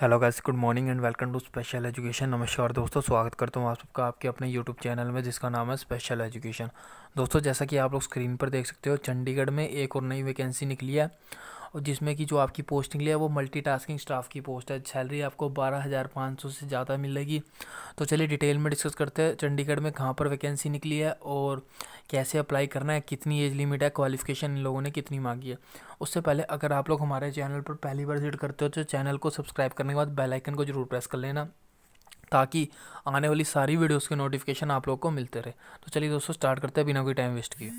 hello guys good morning and welcome to special education नमस्कार दोस्तों स्वागत करता हूँ आप सबका आपके अपने यूट्यूब चैनल में जिसका नाम है स्पेशल एजुकेशन दोस्तों जैसा कि आप लोग स्क्रीन पर देख सकते हो चंडीगढ़ में एक और नई वैकेंसी निकली है और जिसमें कि जो आपकी पोस्टिंग लिया वो मल्टीटास्किंग स्टाफ की पोस्ट है सैलरी आपको बारह हज़ार पाँच सौ से ज़्यादा मिलेगी तो चलिए डिटेल में डिस्कस करते हैं चंडीगढ़ में कहाँ पर वैकेंसी निकली है और कैसे अप्लाई करना है कितनी एज लिमिट है क्वालिफिकेशन इन लोगों ने कितनी मांगी है उससे पहले अगर आप लोग हमारे चैनल पर पहली बार विजिट करते हो तो चैनल को सब्सक्राइब करने के बाद बेलाइकन को जरूर प्रेस कर लेना ताकि आने वाली सारी वीडियोस के नोटिफिकेशन आप लोग को मिलते रहे तो चलिए दोस्तों स्टार्ट करते हैं बिना कोई टाइम वेस्ट किए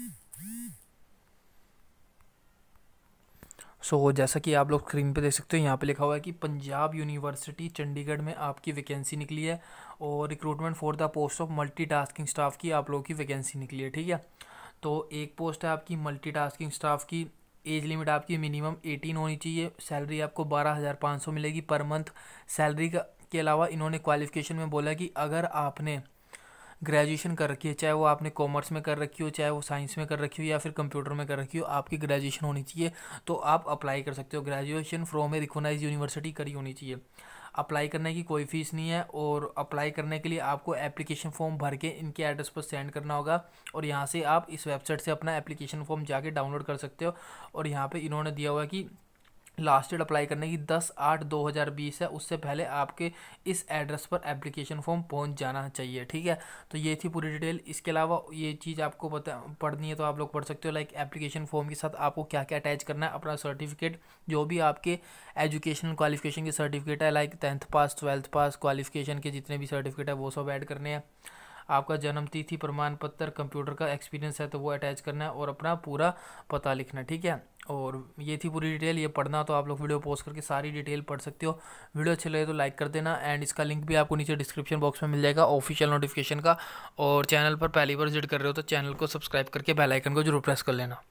सो so, जैसा कि आप लोग स्क्रीन पे देख सकते हो यहाँ पे लिखा हुआ है कि पंजाब यूनिवर्सिटी चंडीगढ़ में आपकी वैकेंसी निकली है और recruitment for the post of multitasking staff की आप लोगों की वैकेंसी निकली है ठीक है तो एक पोस्ट है आपकी मल्टीटास्किंग स्टाफ की एज लिमिट आपकी मिनिमम एटीन होनी चाहिए सैलरी आपको बारह हज़ार पाँच सौ मिलेगी पर मंथ सैलरी का के अलावा इन्होंने क्वालिफिकेशन में बोला कि अगर आपने ग्रेजुएशन कर रखी है चाहे वो आपने कॉमर्स में कर रखी हो चाहे वो साइंस में कर रखी हो या फिर कंप्यूटर में कर रखी हो आपकी ग्रेजुएशन होनी चाहिए तो आप अप्लाई कर सकते हो graduation from a recognise university करी होनी चाहिए अप्लाई करने की कोई फ़ीस नहीं है और अप्लाई करने के लिए आपको एप्लीकेशन फॉर्म भर के इनके एड्रेस पर सेंड करना होगा और यहाँ से आप इस वेबसाइट से अपना एप्लीकेशन फॉर्म जाके डाउनलोड कर सकते हो और यहाँ पे इन्होंने दिया हुआ है कि लास्ट डेट अप्लाई करने की दस आठ दो हज़ार बीस है उससे पहले आपके इस एड्रेस पर एप्लीकेशन फॉर्म पहुंच जाना चाहिए ठीक है तो ये थी पूरी डिटेल इसके अलावा ये चीज़ आपको पता पढ़नी है तो आप लोग पढ़ सकते हो लाइक एप्लीकेशन फॉर्म के साथ आपको क्या क्या अटैच करना है अपना सर्टिफिकेट जो भी आपके एजुकेशन क्वालिफिकेशन के सर्टिफिकेट है like tenth pass twelfth pass qualification के जितने भी सर्टिफिकेट है वो सब ऐड करने हैं आपका जन्म तिथि प्रमाण पत्र कंप्यूटर का एक्सपीरियंस है तो वो अटैच करना है और अपना पूरा पता लिखना ठीक है और ये थी पूरी डिटेल ये पढ़ना तो आप लोग वीडियो पोस्ट करके सारी डिटेल पढ़ सकते हो वीडियो अच्छे लगे तो लाइक कर देना एंड इसका लिंक भी आपको नीचे डिस्क्रिप्शन बॉक्स में मिल जाएगा ऑफिशियल नोटिफिकेशन का और चैनल पर पहली बार विजिट कर रहे हो तो चैनल को सब्सक्राइब करके बेल आइकन को जरूर प्रेस कर लेना